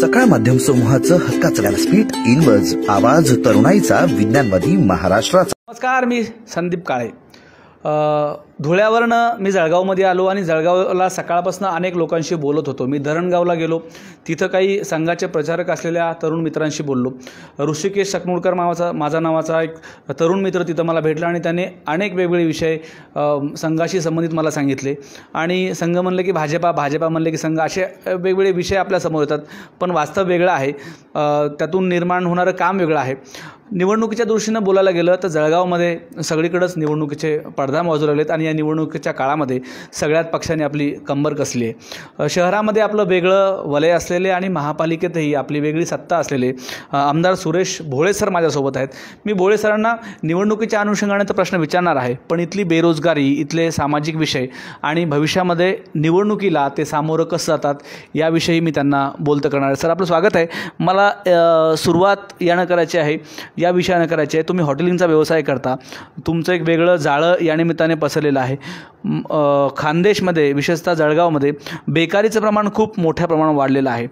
सकाळ माध्यम समूहाचं हक्काचं इन वज आवाज तरुणाईचा विज्ञानवादी महाराष्ट्राचा नमस्कार मी संदीप काळे धुळ्यावरनं मी जळगावमध्ये आलो आणि जळगावला सकाळपासून अनेक लोकांशी बोलत होतो मी धरणगावला गेलो तिथं काही संघाचे प्रचारक असलेल्या तरुण मित्रांशी बोललो ऋषिकेश सकमुळकर नावाचा माझा नावाचा एक तरुण मित्र तिथं मला भेटला आणि त्याने अनेक वेगवेगळे विषय संघाशी संबंधित मला सांगितले आणि संघ म्हणलं की भाजपा भाजपा म्हणलं की संघ असे वेगवेगळे विषय आपल्यासमोर येतात पण वास्तव वेगळं आहे त्यातून निर्माण होणारं काम वेगळं आहे निवडणुकीच्या दृष्टीनं बोलायला गेलं तर जळगावमध्ये सगळीकडंच निवडणुकीचे पडदा माजू लागलेत आणि या निवडणुकीच्या काळामध्ये सगळ्यात पक्षांनी आपली कंबर कसली आहे शहरामध्ये आपलं वेगळं वलय असलेले आणि महापालिकेतही आपली वेगळी सत्ता असलेले आमदार सुरेश भोळे सर माझ्यासोबत आहेत मी भोळे सरांना निवडणुकीच्या अनुषंगाने तर प्रश्न विचारणार आहे पण इथली बेरोजगारी इथले सामाजिक विषय आणि भविष्यामध्ये निवडणुकीला ते सामोरं कसं जातात याविषयी मी त्यांना बोलतं करणार आहे सर आपलं स्वागत आहे मला सुरुवात यानं करायची आहे या विषयानं करायची आहे तुम्ही हॉटेलिंगचा व्यवसाय करता तुमचं एक वेगळं जाळं निमित्ताने पसरलेलं झालेला आहे खानदेशमध्ये विशेषतः जळगावमध्ये बेकारीचं प्रमाण खूप मोठ्या प्रमाणात वाढलेलं आहे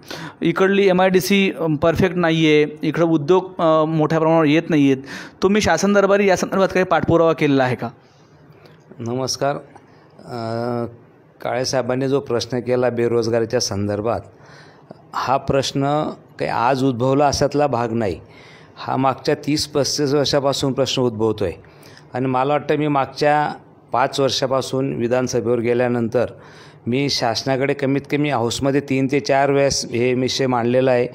इकडली M I D C perfect नाही आहे इकडं उद्योग मोठ्या प्रमाणावर येत नाही आहेत तुम्ही शासन दरबारी या संदर्भात काही पाठपुरावा केलेला आहे का नमस्कार काळेसाहेबांनी जो प्रश्न केला बेरोजगारीच्या संदर्भात हा प्रश्न काही आज उद्भवला अशातला भाग नाही हा मागच्या तीस पस्तीस वर्षापासून प्रश्न उद्भवतो आहे आणि मला वाटतं मी मागच्या पाच वर्षापासून विधानसभेवर गेल्यानंतर मी शासनाकडे कमीत कमी हाऊसमध्ये तीन ते चार वेळेस हे विषय मांडलेला आहे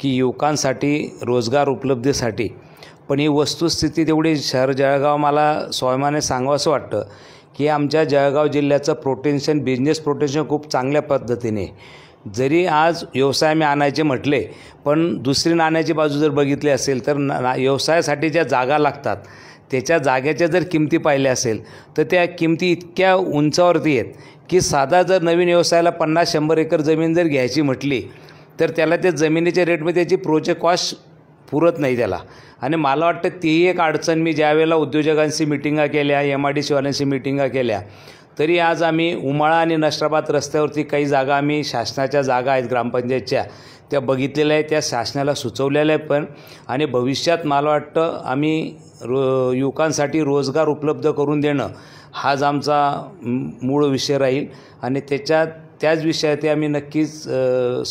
की युवकांसाठी रोजगार उपलब्धीसाठी पण ही वस्तुस्थिती तेवढी शहर जळगाव मला सांगावं असं वाटतं की आमच्या जळगाव जिल्ह्याचं प्रोटेन्शन बिझनेस प्रोटेन्शन खूप चांगल्या पद्धतीने जरी आज व्यवसाय मी आणायचे म्हटले पण दुसरी नाण्याची बाजू जर बघितली असेल तर ना व्यवसायासाठी ज्या जागा लागतात त्याच्या जाग्याच्या जर किमती पाहिल्या असेल तर त्या किमती इतक्या उंचावरती आहेत की साधा जर नवीन व्यवसायाला पन्नास शंभर एकर जमीन जर घ्यायची म्हटली तर त्याला त्या जमिनीच्या रेटमध्ये त्याची प्रोजेक्ट कॉस्ट पुरत नाही त्याला आणि मला वाटतं तीही एक अडचण मी ज्यावेळेला उद्योजकांशी मिटिंगा केल्या एम आय डी सीवाल्यांशी मिटिंगा केल्या तरी आज आम्ही उमाळा आणि नष्टाबाद रस्त्यावरती काही जागा आम्ही शासनाच्या जागा आहेत ग्रामपंचायतच्या त्या बघितलेल्या आहे त्या शासनाला सुचवलेल्या आहे पण आणि भविष्यात मला वाटतं आम्ही रो युवकांसाठी रोजगार उपलब्ध करून देणं हाच आमचा मूळ विषय राहील आणि त्याच्यात त्याच विषयात ते आम्ही नक्कीच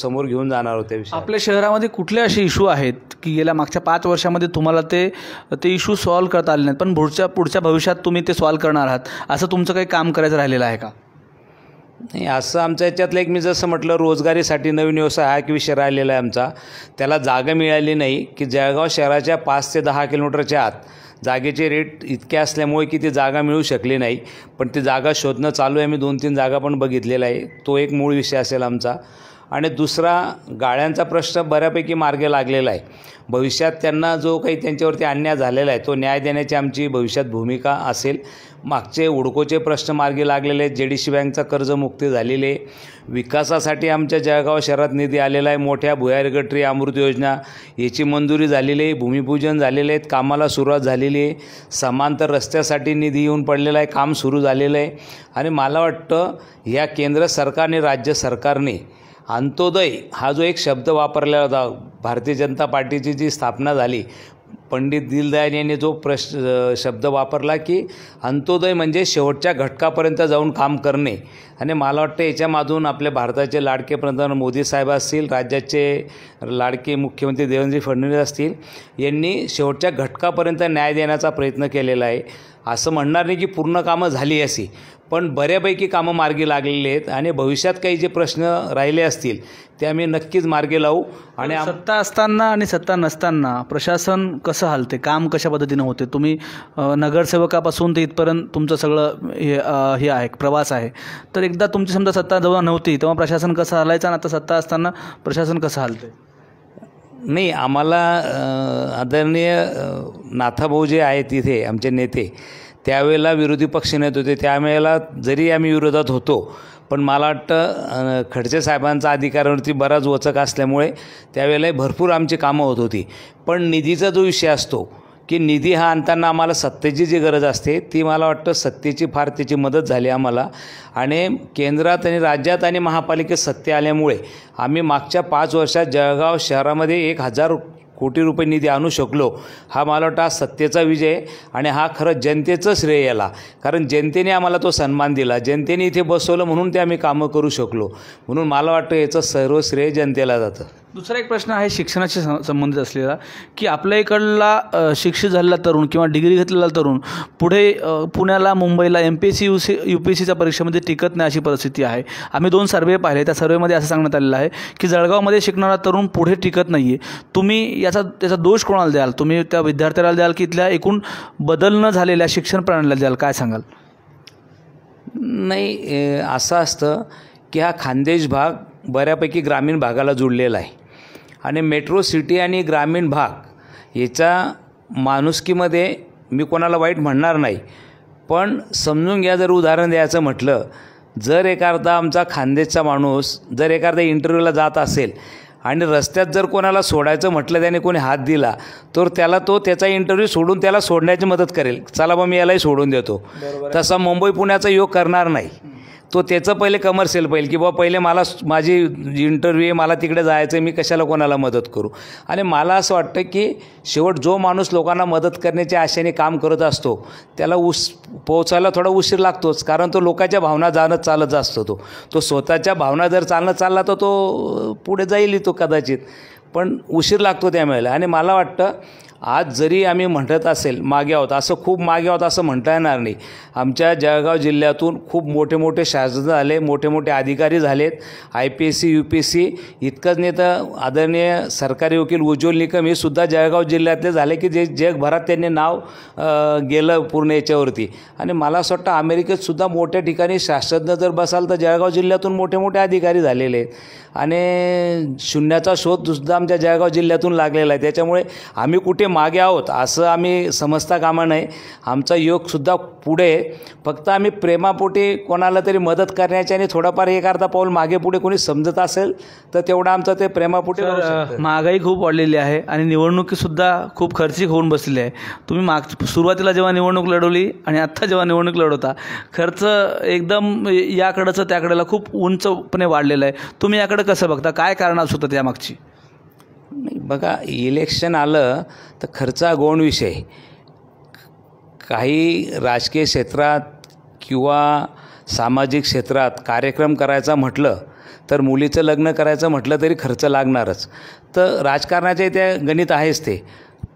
समोर घेऊन जाणार होते विषय आपल्या शहरामध्ये कुठले असे इशू आहेत की गेल्या मागच्या पाच वर्षामध्ये तुम्हाला ते ते इशू सॉल्व्ह करता आले नाहीत पण पुढच्या पुढच्या भविष्यात तुम्ही ते सॉल्व्ह करणार आहात असं तुमचं काही काम करायचं राहिलेलं आहे का असं आमच्या याच्यातलं एक मी जसं म्हटलं रोजगारीसाठी नवीन व्यवसाय हा एक विषय राहिलेला आहे आमचा त्याला जागा मिळाली नाही की जळगाव शहराच्या पाच ते दहा किलोमीटरच्या आत जागेचे रेट इतके असल्यामुळे की ती जागा मिळू शकली नाही पण ती जागा शोधणं चालू आहे मी दोन तीन जागा पण बघितलेला आहे तो एक मूळ विषय असेल आमचा आणि दुसरा गाळ्यांचा प्रश्न बऱ्यापैकी मार्गे लागलेला आहे भविष्यात त्यांना जो काही त्यांच्यावरती अन्याय झालेला आहे तो न्याय देण्याची आमची भविष्यात भूमिका असेल मागचे उडकोचे प्रश्न मार्गी लागलेले आहेत जे डी सी बँकचा कर्जमुक्ती झालेली आहे विकासासाठी आमच्या जळगाव शहरात निधी आलेला आहे मोठ्या भुयार गटरी अमृत योजना याची मंजुरी झालेली आहे भूमिपूजन झालेले आहेत कामाला सुरुवात झालेली आहे समांतर रस्त्यासाठी निधी येऊन पडलेला आहे काम सुरू झालेलं आहे आणि मला वाटतं ह्या केंद्र सरकारने राज्य सरकारने अंत्योदय हा जो एक शब्द वापरला होता भारतीय जनता पार्टीची जी स्थापना झाली पंडित दीनदयाल यांनी जो प्रश शब्द वापरला की अंत्योदय म्हणजे शेवटच्या घटकापर्यंत जाऊन काम करणे आणि मला वाटतं याच्यामधून आपल्या भारताचे लाडके पंतप्रधान मोदी साहेब असतील राज्याचे लाडके मुख्यमंत्री देवेंद्र फडणवीस असतील यांनी शेवटच्या घटकापर्यंत न्याय देण्याचा प्रयत्न केलेला आहे असं म्हणणार नाही की पूर्ण कामं झाली अशी पण बऱ्यापैकी कामं मार्गी लागलेली आहेत आणि भविष्यात काही जे प्रश्न राहिले असतील ते आम्ही नक्कीच मार्गे लावू आणि सत्ता असताना आणि सत्ता नसताना प्रशासन कसं हलते काम कशा पद्धतीनं होते तुम्ही नगरसेवकापासून ते इथपर्यंत तुमचं सगळं हे हे आहे प्रवास आहे तर एकदा तुमची समजा सत्ता जवळ नव्हती तेव्हा प्रशासन कसं हलायचं आणि आता सत्ता असताना प्रशासन कसं हलते नाही आम्हाला आदरणीय नाथाभाऊ जे आहेत तिथे आमचे नेते त्यावेळेला विरोधी पक्ष नेत होते त्यावेळेला जरी आम्ही विरोधात होतो पण मला वाटतं खडसे साहेबांचा अधिकारावरती बराच वचक असल्यामुळे त्यावेळेलाही भरपूर आमची कामं होत होती पण निधीचा जो विषय असतो की निधी हा आणताना आम्हाला सत्तेची जी गरज असते ती मला वाटतं सत्तेची फार त्याची मदत झाली आम्हाला आणि केंद्रात आणि राज्यात आणि महापालिकेत सत्ते आल्यामुळे आम्ही मागच्या पाच वर्षात जळगाव शहरामध्ये एक हजार कोटी रुपये निधी आणू शकलो हा मला वाटतं सत्तेचा विजय आणि हा खरं जनतेचं श्रेय याला कारण जनतेने आम्हाला तो सन्मान दिला जनतेने इथे बसवलं म्हणून ते आम्ही कामं करू शकलो म्हणून मला वाटतं याचं सर्व श्रेय जनतेला जातं दुसरा एक प्रश्न आहे शिक्षणाशी संबंधित असलेला की आपल्या इकडला शिक्षित झालेला तरुण किंवा डिग्री घेतलेला तरुण पुढे पुण्याला मुंबईला M P S C U C U P सीच्या परीक्षेमध्ये टिकत नाही अशी परिस्थिती आहे आम्ही दोन सर्वे पाहिले त्या सर्वेमध्ये असं सांगण्यात आलेलं आहे की जळगावमध्ये शिकणारा तरुण पुढे टिकत नाही आहे तुम्ही याचा त्याचा दोष कोणाला द्याल तुम्ही त्या विद्यार्थ्याला द्याल की इथल्या एकूण बदल न झालेल्या शिक्षण प्रणालीला द्याल काय सांगाल नाही असं असतं की हा खानदेश भाग बऱ्यापैकी ग्रामीण भागाला जुळलेला आहे आणि मेट्रो सिटी आणि ग्रामीण भाग याचा माणुसकीमध्ये मी कोणाला वाईट म्हणणार नाही पण समजून घ्या जर उदाहरण द्यायचं म्हटलं जर एखादा आमचा खानदेशचा माणूस जर एखादा इंटरव्ह्यूला जात असेल आणि रस्त्यात जर कोणाला सोडायचं म्हटलं त्याने कोणी हात दिला तर त्याला तो त्याचा इंटरव्ह्यू सोडून त्याला सोडण्याची मदत करेल चला बा मी यालाही सोडून देतो तसा मुंबई पुण्याचा योग करणार नाही तो त्याचं पहिले कमर्शियल पाहिजे की बाबा पहिले मला माझी इंटरव्ह्यू आहे मला तिकडे जायचं आहे मी कशाला कोणाला मदत करू आणि मला असं वाटतं की शेवट जो माणूस लोकांना मदत करण्याच्या आशेने काम करत असतो त्याला उस पोहोचायला थोडा उशीर लागतोच कारण तो लोकांच्या भावना जाणत चालत असतो तो तो स्वतःच्या भावना जर चालणं चालला तर तो पुढे जाईल तो कदाचित पण उशीर लागतो त्या वेळेला आणि मला वाटतं आज जरी आम्ही म्हणत असेल मागे आहोत असं खूप मागे आहोत असं म्हणता येणार नाही आमच्या जळगाव जिल्ह्यातून खूप मोठे मोठे शासन झाले मोठे मोठे अधिकारी झालेत I P S C U P S C इतकंच नाही तर आदरणीय सरकारी वकील उज्ज्वल निकम हे सुद्धा जळगाव जिल्ह्यातले झाले की जे जगभरात त्यांनी नाव गेलं पूर्ण याच्यावरती आणि मला असं वाटतं अमेरिकेत सुद्धा मोठ्या ठिकाणी शास्त्रज्ञ जर बसाल तर जळगाव जिल्ह्यातून मोठे मोठे अधिकारी झालेले आहेत आणि शून्याचा शोधसुद्धा आमच्या जळगाव जिल्ह्यातून लागलेला आहे त्याच्यामुळे आम्ही कुठे मागे आहोत असं आम्ही समजता कामा नाही आमचा योगसुद्धा पुढे फक्त आम्ही प्रेमापोटी कोणाला तरी मदत करण्याची आणि थोडाफार एक अर्धा पाऊल मागे पुढे कोणी समजत असेल तर तेवढा आमचं ते प्रेमापोटी महागाई खूप वाढलेली आहे आणि निवडणुकीसुद्धा खूप खर्चिक होऊन बसलेली आहे तुम्ही माग सुरुवातीला जेव्हा निवडणूक लढवली आणि आत्ता जेव्हा निवडणूक लढवता खर्च एकदम याकडंचं त्याकडेला खूप उंचपणे वाढलेलं आहे तुम्ही याकडे कसं बघता काय कारण असू होतं त्यामागची बघा इलेक्शन आलं तर खर्चा गोण विषय काही राजकीय क्षेत्रात किंवा सामाजिक क्षेत्रात कार्यक्रम करायचा म्हटलं तर मुलीचं लग्न करायचं म्हटलं तरी खर्च लागणारच तर राजकारणाचे त्या गणित आहेच ते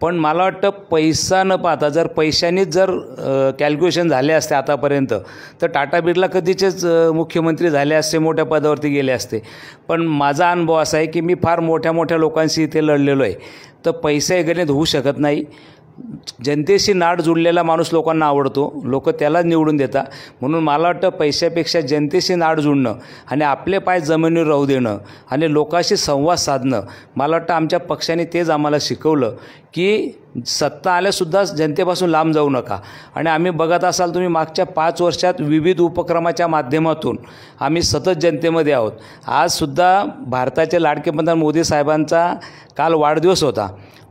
पण मला वाटतं पैसा न पाहता जर पैशानेच जर कॅल्क्युलेशन झाले असते आतापर्यंत तर टाटा बिर्ला कधीचेच मुख्यमंत्री झाले असते मोठ्या पदावरती गेले असते पण माझा अनुभव असा आहे की मी फार मोठ्या मोठ्या लोकांशी इथे लढलेलो आहे तर पैसे गणित होऊ शकत नाही जनतेशी नाड जुळलेला माणूस लोकांना आवडतो लोक त्याला निवडून देतात म्हणून मला वाटतं पैशापेक्षा जनतेशी नाड जुळणं आणि आपले पाय जमिनीवर राहू देणं आणि लोकांशी संवाद साधणं मला वाटतं आमच्या पक्षाने तेच आम्हाला शिकवलं की सत्ता आल्यासुद्धा जनतेपासून लांब जाऊ नका आणि आम्ही बघत असाल तुम्ही मागच्या पाच वर्षात विविध उपक्रमाच्या माध्यमातून आम्ही सतत जनतेमध्ये आहोत आजसुद्धा भारताचे लाडके पंतप्रधान मोदी साहेबांचा काल वाढदिवस होता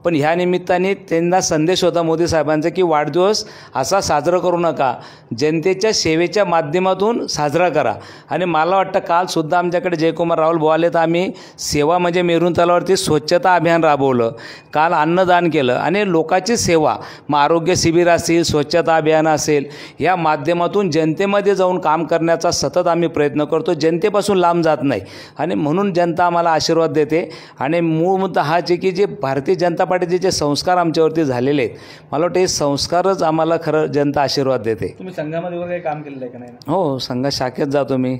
पण ह्या निमित्ताने त्यांना संदेश होता मोदी साहेबांचा की वाढदिवस असा साजरा करू नका जनतेच्या सेवेच्या माध्यमातून साजरा करा आणि मला वाटतं कालसुद्धा आमच्याकडे जयकुमार राहुल बोवाले तर आम्ही सेवा म्हणजे मेरून तलावरती स्वच्छता अभियान राबवलं काल अन्नदान केलं आणि लोकांची सेवा मग आरोग्य शिबिर असेल स्वच्छता अभियान असेल या माध्यमातून जनतेमध्ये जाऊन काम करण्याचा सतत आम्ही प्रयत्न करतो जनतेपासून लांब जात नाही आणि म्हणून जनता आम्हाला आशीर्वाद देते आणि मूळ मुद्दा हाच आहे की जे भारतीय जनता पाठीचे जे संस्कार आमच्यावरती झालेले आहेत मला वाटतं हे संस्कारच आम्हाला खरं जनता आशीर्वाद देते तुम्ही संघामध्ये वगैरे काम केलेलं आहे का नाही हो संघ शाखेत जातो मी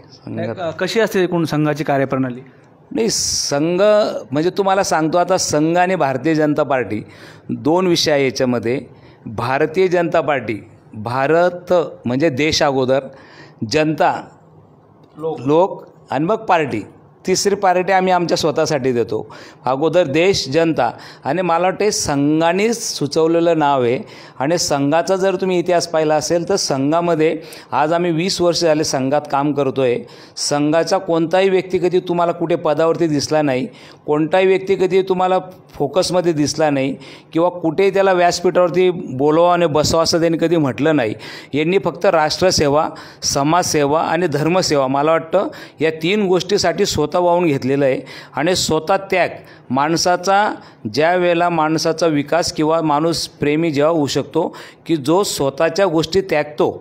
कशी असते एकूण संघाची कार्यप्रणाली नाही संघ म्हणजे तुम्हाला सांगतो आता संघ आणि भारतीय जनता पार्टी दोन विषय आहे याच्यामध्ये भारतीय जनता पार्टी भारत म्हणजे देश अगोदर जनता लोक आणि मग पार्टी तिसरी पार्टी आम्ही आमच्या स्वतःसाठी देतो अगोदर देश जनता आणि मला वाटते संघानेच सुचवलेलं नाव आहे आणि संघाचा जर तुम्ही इतिहास पाहिला असेल तर संघामध्ये आज आम्ही वीस वर्ष झाले संघात काम करतो आहे संघाचा कोणताही व्यक्ती कधी तुम्हाला कुठे पदावरती दिसला नाही कोणताही व्यक्ती कधी तुम्हाला फोकसमध्ये दिसला नाही किंवा कुठेही त्याला व्यासपीठावरती बोलवा आणि बसवा असं त्यांनी कधी म्हटलं नाही यांनी फक्त राष्ट्रसेवा समाजसेवा आणि धर्मसेवा मला वाटतं या तीन गोष्टीसाठी स्वतः वाहून घेतलेलं आहे आणि स्वतः त्याग माणसाचा ज्या वेळेला माणसाचा विकास किंवा माणूस प्रेमी जेव्हा होऊ शकतो की जो स्वतःच्या गोष्टी त्यागतो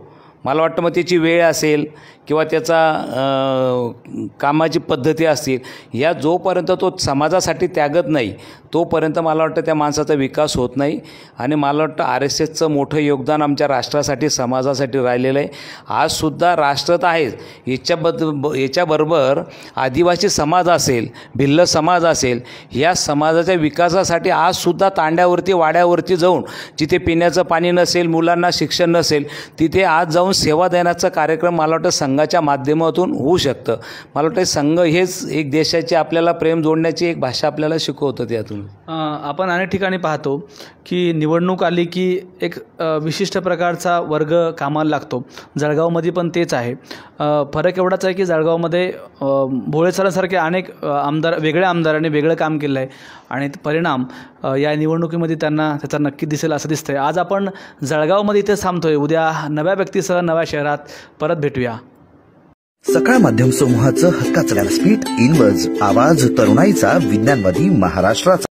मला वाटतं मग त्याची वेळ असेल किंवा त्याचा कामाची पद्धती असतील या जोपर्यंत तो समाजासाठी त्यागत नाही तोपर्यंत मला वाटतं त्या माणसाचा विकास होत नाही आणि मला वाटतं आर एस एसचं मोठं योगदान आमच्या राष्ट्रासाठी समाजासाठी राहिलेलं आहे आजसुद्धा राष्ट्र तर आहेच याच्याबद्द याच्याबरोबर आदिवासी समाज असेल भिल्ल समाज असेल या समाजाच्या विकासासाठी आजसुद्धा तांड्यावरती वाड्यावरती जाऊन जिथे पिण्याचं पाणी नसेल मुलांना शिक्षण नसेल तिथे आज जाऊन सेवा देण्याचा कार्यक्रम मला वाटतं संघ संघाच्या माध्यमातून होऊ शकतं मला वाटतं संघ हेच एक देशाची आपल्याला प्रेम जोडण्याची एक भाषा आपल्याला शिकवतं त्यातून आपण अनेक ठिकाणी पाहतो की निवडणूक आली की एक विशिष्ट प्रकारचा वर्ग कामाला लागतो जळगावमध्ये पण तेच आहे फरक एवढाच आहे की जळगावमध्ये भोळेसरासारख्या अनेक आमदार वेगळ्या आमदारांनी वेगळं काम केलं आहे आणि परिणाम या निवडणुकीमध्ये त्यांना त्याचा नक्की दिसेल असं दिसतंय आज आपण जळगावमध्ये इथे थांबतोय उद्या नव्या व्यक्तीसह नव्या शहरात परत भेटूया सकाळ माध्यम समूहाचं हक्काचं व्यासपीठ इनवज आवाज तरुणाईचा विज्ञानवादी महाराष्ट्राचा